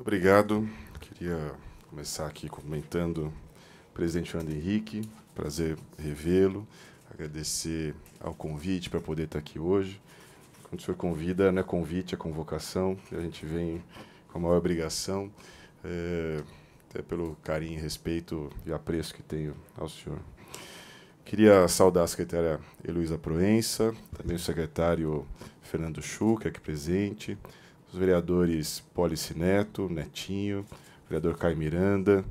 Muito obrigado. Queria começar aqui cumprimentando o presidente Fernando Henrique. Prazer revê-lo. Agradecer ao convite para poder estar aqui hoje. Quando o senhor convida, não é convite, é convocação. A gente vem com a maior obrigação, é, até pelo carinho, respeito e apreço que tenho ao senhor. Queria saudar a secretária Heloísa Proença, também o secretário Fernando Schuch, é aqui presente, os vereadores Polici Neto, Netinho, vereador Caio Miranda,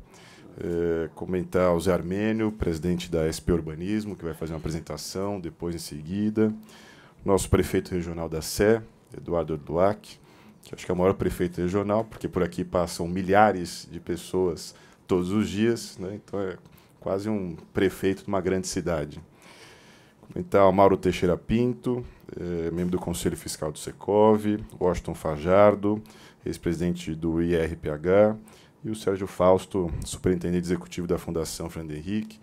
eh, comentar o Zé Armênio, presidente da SP Urbanismo, que vai fazer uma apresentação depois em seguida, nosso prefeito regional da Sé, Eduardo Duac, que acho que é o maior prefeito regional, porque por aqui passam milhares de pessoas todos os dias, né? então é quase um prefeito de uma grande cidade. Então, Mauro Teixeira Pinto, eh, membro do Conselho Fiscal do Secov, Washington Fajardo, ex-presidente do IRPH, e o Sérgio Fausto, superintendente executivo da Fundação Fernando Henrique.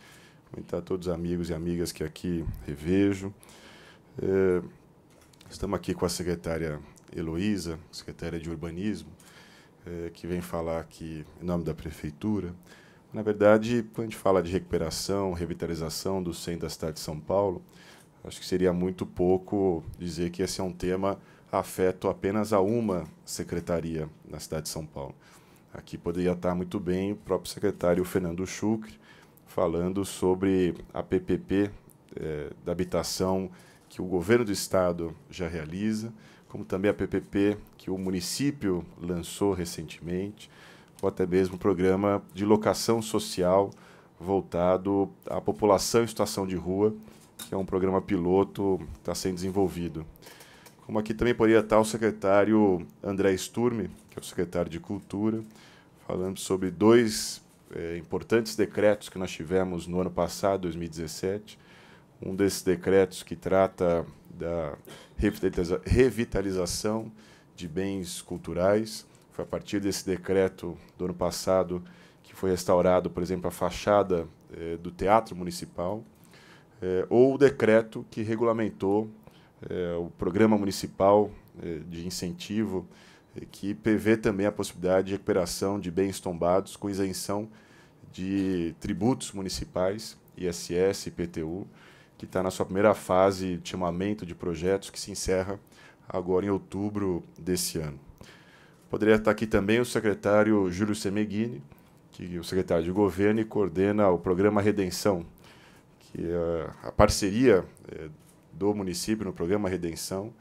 Comentar todos os amigos e amigas que aqui revejo. Eh, estamos aqui com a secretária Heloísa, secretária de Urbanismo, eh, que vem falar aqui em nome da Prefeitura. Na verdade, quando a gente fala de recuperação, revitalização do centro da cidade de São Paulo, acho que seria muito pouco dizer que esse é um tema afeto apenas a uma secretaria na cidade de São Paulo. Aqui poderia estar muito bem o próprio secretário Fernando Schucre falando sobre a PPP eh, da habitação que o governo do estado já realiza, como também a PPP que o município lançou recentemente, ou até mesmo programa de locação social voltado à população em situação de rua, que é um programa piloto que está sendo desenvolvido. Como aqui também poderia estar o secretário André Sturme, que é o secretário de Cultura, falando sobre dois é, importantes decretos que nós tivemos no ano passado, 2017. Um desses decretos que trata da revitalização de bens culturais foi a partir desse decreto do ano passado que foi restaurado, por exemplo, a fachada eh, do Teatro Municipal, eh, ou o decreto que regulamentou eh, o Programa Municipal eh, de Incentivo, eh, que prevê também a possibilidade de recuperação de bens tombados com isenção de tributos municipais, ISS, IPTU, que está na sua primeira fase de chamamento de projetos, que se encerra agora em outubro desse ano. Poderia estar aqui também o secretário Júlio Semeghini, que é o secretário de governo e coordena o programa Redenção, que é a parceria é, do município no programa Redenção,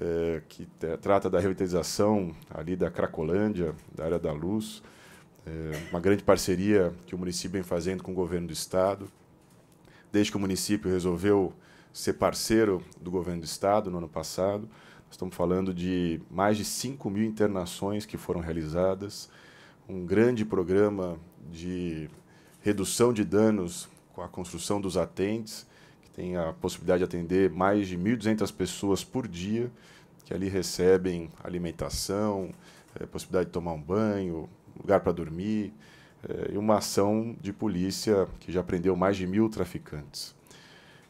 é, que trata da revitalização ali da Cracolândia, da área da luz, é, uma grande parceria que o município vem fazendo com o governo do estado. Desde que o município resolveu ser parceiro do governo do estado no ano passado, Estamos falando de mais de 5 mil internações que foram realizadas, um grande programa de redução de danos com a construção dos atentes, que tem a possibilidade de atender mais de 1.200 pessoas por dia, que ali recebem alimentação, é, possibilidade de tomar um banho, lugar para dormir, eh, e uma ação de polícia que já prendeu mais de mil traficantes.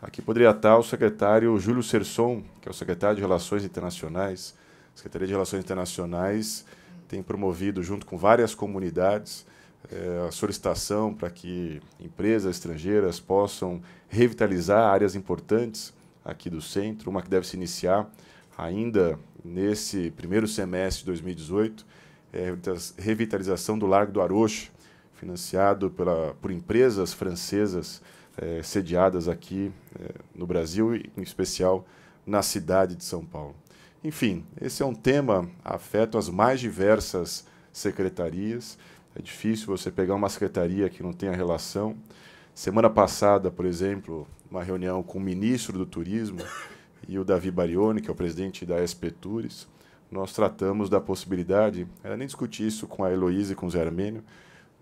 Aqui poderia estar o secretário Júlio Serson, que é o secretário de Relações Internacionais. A Secretaria de Relações Internacionais tem promovido, junto com várias comunidades, eh, a solicitação para que empresas estrangeiras possam revitalizar áreas importantes aqui do centro, uma que deve se iniciar ainda nesse primeiro semestre de 2018, é a revitalização do Largo do Aroche, financiado pela, por empresas francesas é, sediadas aqui é, no Brasil, e em especial na cidade de São Paulo. Enfim, esse é um tema afeta as mais diversas secretarias. É difícil você pegar uma secretaria que não tenha relação. Semana passada, por exemplo, uma reunião com o ministro do Turismo e o Davi Barioni, que é o presidente da SP Tours, nós tratamos da possibilidade, era nem discutir isso com a Heloísa e com o Zé Armênio,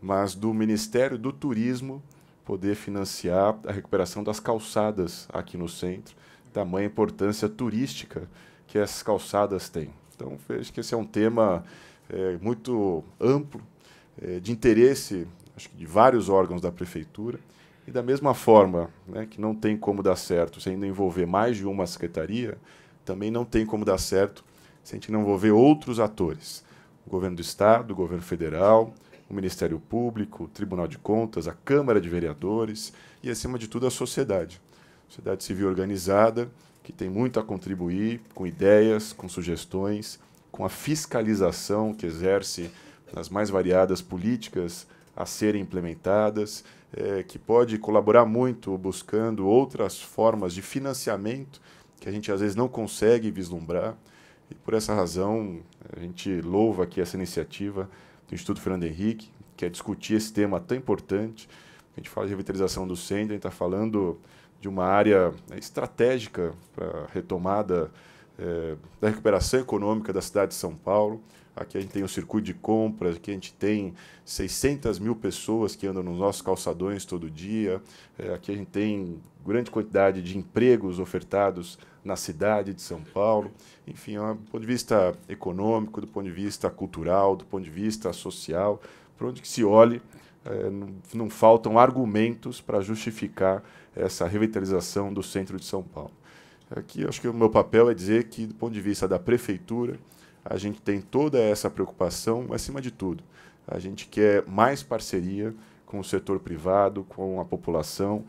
mas do Ministério do Turismo poder financiar a recuperação das calçadas aqui no centro, tamanha importância turística que essas calçadas têm. Então, vejo que esse é um tema é, muito amplo, é, de interesse acho que de vários órgãos da prefeitura. E da mesma forma né, que não tem como dar certo se ainda envolver mais de uma secretaria, também não tem como dar certo se a gente não envolver outros atores. O governo do Estado, o governo federal, o Ministério Público, o Tribunal de Contas, a Câmara de Vereadores e, acima de tudo, a sociedade. Sociedade civil organizada, que tem muito a contribuir com ideias, com sugestões, com a fiscalização que exerce nas mais variadas políticas a serem implementadas, é, que pode colaborar muito buscando outras formas de financiamento que a gente às vezes não consegue vislumbrar. E por essa razão, a gente louva aqui essa iniciativa do Instituto Fernando Henrique, que é discutir esse tema tão importante. A gente fala de revitalização do centro, a gente está falando de uma área né, estratégica para a retomada é, da recuperação econômica da cidade de São Paulo aqui a gente tem o circuito de compras, aqui a gente tem 600 mil pessoas que andam nos nossos calçadões todo dia, é, aqui a gente tem grande quantidade de empregos ofertados na cidade de São Paulo. Enfim, ó, é do ponto de vista econômico, do ponto de vista cultural, do ponto de vista social, para onde que se olhe, é, não, não faltam argumentos para justificar essa revitalização do centro de São Paulo. Aqui acho que o meu papel é dizer que, do ponto de vista da prefeitura, a gente tem toda essa preocupação, acima de tudo. A gente quer mais parceria com o setor privado, com a população.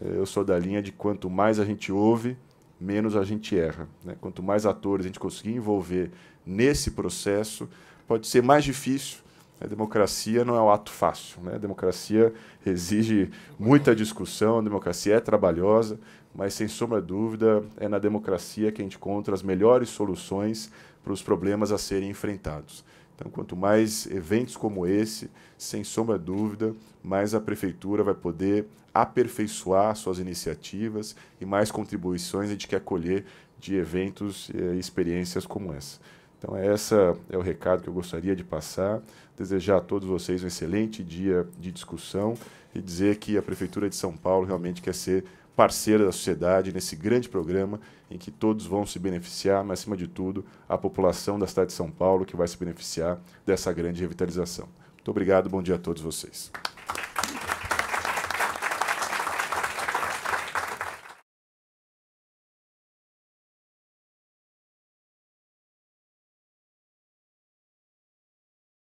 Eh, eu sou da linha de quanto mais a gente ouve, menos a gente erra. Né? Quanto mais atores a gente conseguir envolver nesse processo, pode ser mais difícil. A democracia não é um ato fácil. Né? A democracia exige muita discussão, a democracia é trabalhosa, mas sem sombra de dúvida é na democracia que a gente encontra as melhores soluções para os problemas a serem enfrentados. Então, quanto mais eventos como esse, sem sombra de dúvida, mais a prefeitura vai poder aperfeiçoar suas iniciativas e mais contribuições a gente quer colher de eventos eh, e experiências como essa. Então, esse é o recado que eu gostaria de passar. Desejar a todos vocês um excelente dia de discussão e dizer que a Prefeitura de São Paulo realmente quer ser parceira da sociedade nesse grande programa em que todos vão se beneficiar, mas acima de tudo a população da cidade de São Paulo que vai se beneficiar dessa grande revitalização. Muito obrigado, bom dia a todos vocês.